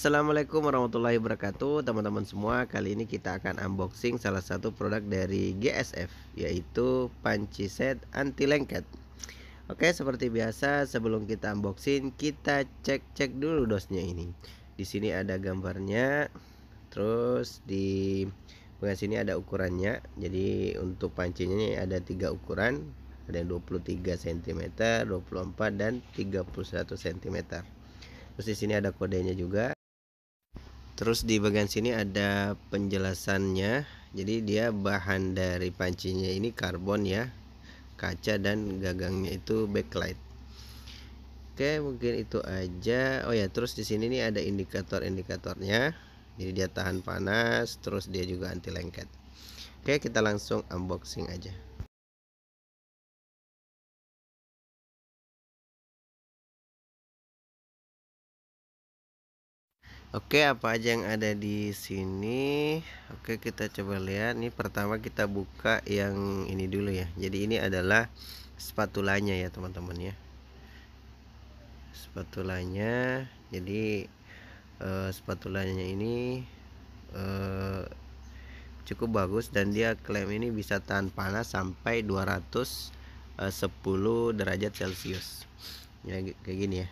Assalamualaikum warahmatullahi wabarakatuh teman-teman semua kali ini kita akan unboxing salah satu produk dari GSF yaitu panci set anti lengket Oke seperti biasa sebelum kita unboxing kita cek-cek dulu dosnya ini di sini ada gambarnya terus di bagian sini ada ukurannya jadi untuk pancinya ini ada tiga ukuran ada yang 23 cm 24 dan 31 cm terus di sini ada kodenya juga terus di bagian sini ada penjelasannya jadi dia bahan dari pancinya ini karbon ya kaca dan gagangnya itu backlight oke mungkin itu aja oh ya terus di sini nih ada indikator-indikatornya jadi dia tahan panas terus dia juga anti lengket oke kita langsung unboxing aja Oke, apa aja yang ada di sini? Oke, kita coba lihat. Ini pertama kita buka yang ini dulu ya. Jadi ini adalah spatulanya ya, teman-teman ya. Spatulanya. Jadi uh, spatulanya ini uh, cukup bagus dan dia klaim ini bisa tahan panas sampai 210 eh, derajat Celcius. Ya kayak gini ya.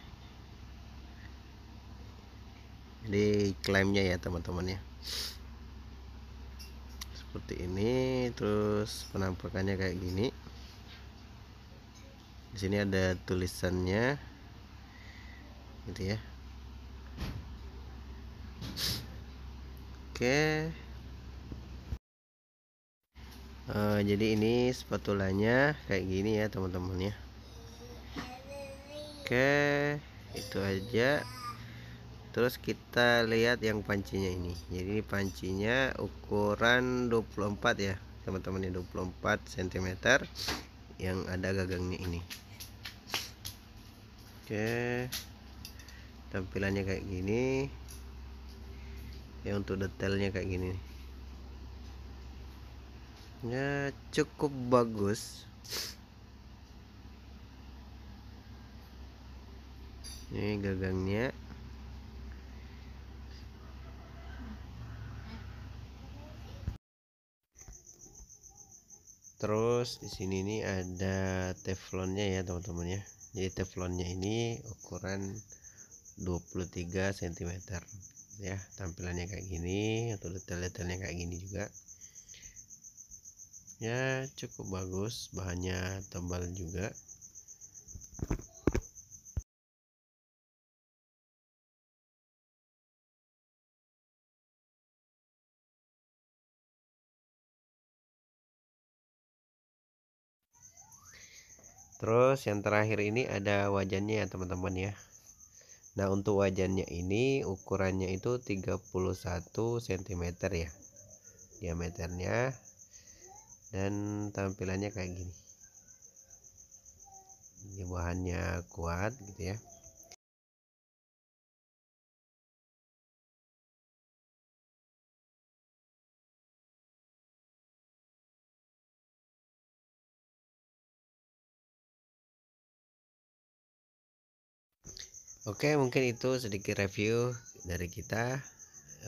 Jadi klaimnya ya teman-teman ya seperti ini terus penampakannya kayak gini di sini ada tulisannya gitu ya oke uh, jadi ini sepatulanya kayak gini ya teman-teman ya oke itu aja terus kita lihat yang pancinya ini jadi ini pancinya ukuran 24 ya teman-teman ini 24 cm yang ada gagangnya ini oke tampilannya kayak gini ya untuk detailnya kayak gini ya cukup bagus ini gagangnya terus di sini ini ada teflonnya ya teman-teman ya jadi teflonnya ini ukuran 23 cm ya tampilannya kayak gini atau detail-detailnya kayak gini juga ya cukup bagus bahannya tebal juga terus yang terakhir ini ada wajannya ya teman-teman ya nah untuk wajannya ini ukurannya itu 31 cm ya diameternya dan tampilannya kayak gini ini bahannya kuat gitu ya Oke, mungkin itu sedikit review dari kita.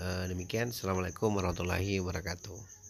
Eh, demikian, assalamualaikum warahmatullahi wabarakatuh.